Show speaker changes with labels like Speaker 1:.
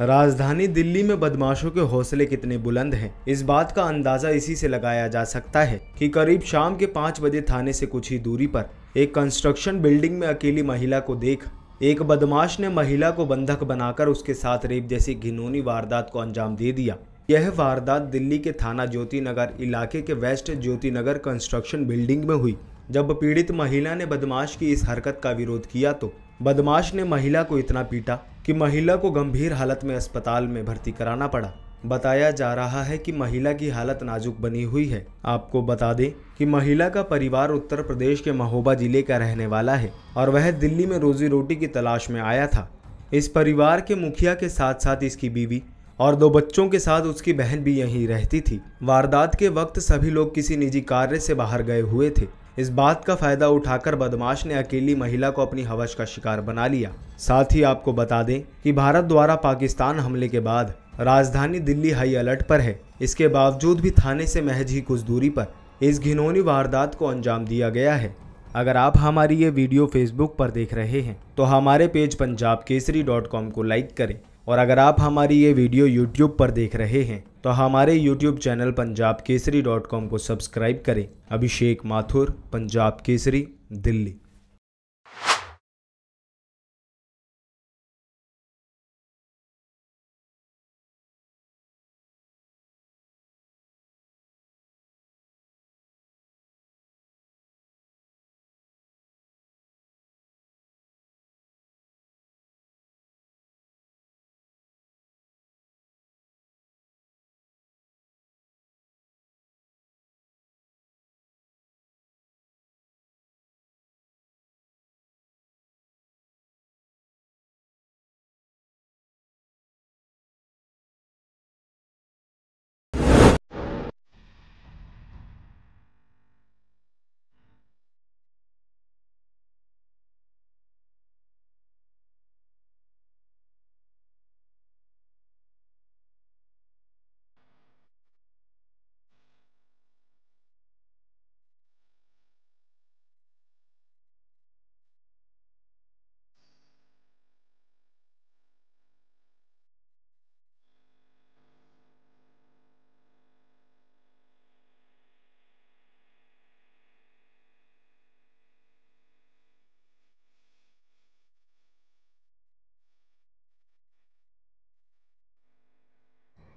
Speaker 1: राजधानी दिल्ली में बदमाशों के हौसले कितने बुलंद हैं इस बात का अंदाजा इसी से लगाया जा सकता है कि करीब शाम के पाँच बजे थाने से कुछ ही दूरी पर एक कंस्ट्रक्शन बिल्डिंग में अकेली महिला को देख एक बदमाश ने महिला को बंधक बनाकर उसके साथ रेप जैसी घिनौनी वारदात को अंजाम दे दिया यह वारदात दिल्ली के थाना ज्योति नगर इलाके के west Jyoti Nagar construction building में हुई जब पीड़ित महिला ने बदमाश की इस हरकत का विरोध किया तो बदमाश ने महिला को इतना पीटा कि महिला को गंभीर हालत में अस्पताल में भर्ती कराना पड़ा बताया जा रहा है कि महिला की हालत नाजुक बनी हुई है आपको बता दें कि महिला का परिवार उत्तर प्रदेश के महोबा जिले का रहने वाला है और वह दिल्ली में रोजी रोटी की तलाश में आया था इस परिवार के मुखिया के साथ साथ इसकी बीवी और दो बच्चों के साथ उसकी बहन भी यहीं रहती थी वारदात के वक्त सभी लोग किसी निजी कार्य से बाहर गए हुए थे इस बात का फायदा उठाकर बदमाश ने अकेली महिला को अपनी हवश का शिकार बना लिया साथ ही आपको बता दें कि भारत द्वारा पाकिस्तान हमले के बाद राजधानी दिल्ली हाई अलर्ट पर है इसके बावजूद भी थाने से महज ही कुछ दूरी पर इस घिनौनी वारदात को अंजाम दिया गया है अगर आप हमारी ये वीडियो फेसबुक पर देख रहे हैं तो हमारे page Punjab Kesari dot com को लाइक करें और अगर आप हमारी ये वीडियो यूट्यूब पर देख रहे हैं तो हमारे YouTube channel Punjab Kesari dot com को सब्सक्राइब करें अभिषेक माथुर पंजाब केसरी दिल्ली